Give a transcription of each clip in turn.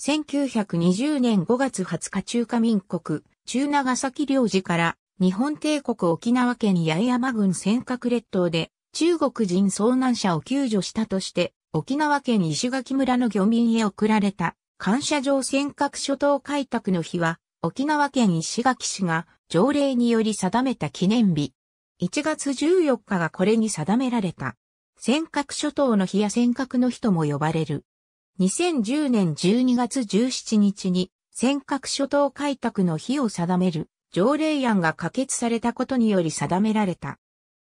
1920年5月20日中華民国、中長崎領事から日本帝国沖縄県八重山郡尖閣列島で中国人遭難者を救助したとして沖縄県石垣村の漁民へ送られた感謝状尖閣諸島開拓の日は沖縄県石垣市が条例により定めた記念日。1月14日がこれに定められた。尖閣諸島の日や尖閣の日とも呼ばれる。2010年12月17日に尖閣諸島開拓の日を定める条例案が可決されたことにより定められた。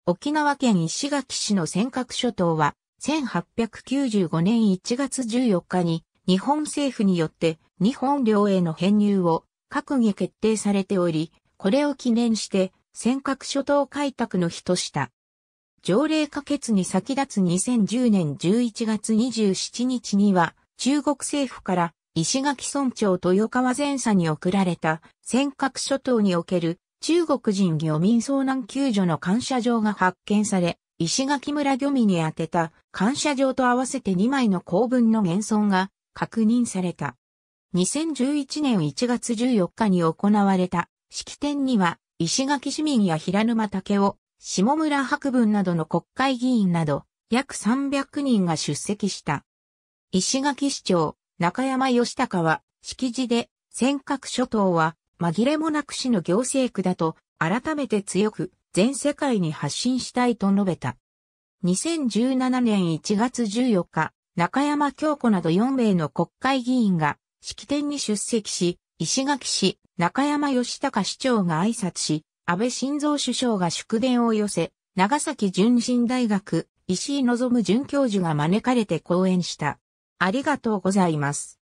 沖縄県石垣市の尖閣諸島は1895年1月14日に日本政府によって日本領への編入を閣議決定されており、これを記念して尖閣諸島開拓の日とした。条例可決に先立つ2010年11月27日には、中国政府から石垣村長豊川前佐に送られた尖閣諸島における中国人漁民遭難救助の感謝状が発見され、石垣村漁民に宛てた感謝状と合わせて2枚の公文の現存が確認された。2011年1月14日に行われた式典には石垣市民や平沼武雄、下村博文などの国会議員など、約300人が出席した。石垣市長、中山義隆は、式辞で、尖閣諸島は、紛れもなく市の行政区だと、改めて強く、全世界に発信したいと述べた。2017年1月14日、中山京子など4名の国会議員が、式典に出席し、石垣市、中山義隆市長が挨拶し、安倍晋三首相が祝電を寄せ、長崎純真大学、石井望准教授が招かれて講演した。ありがとうございます。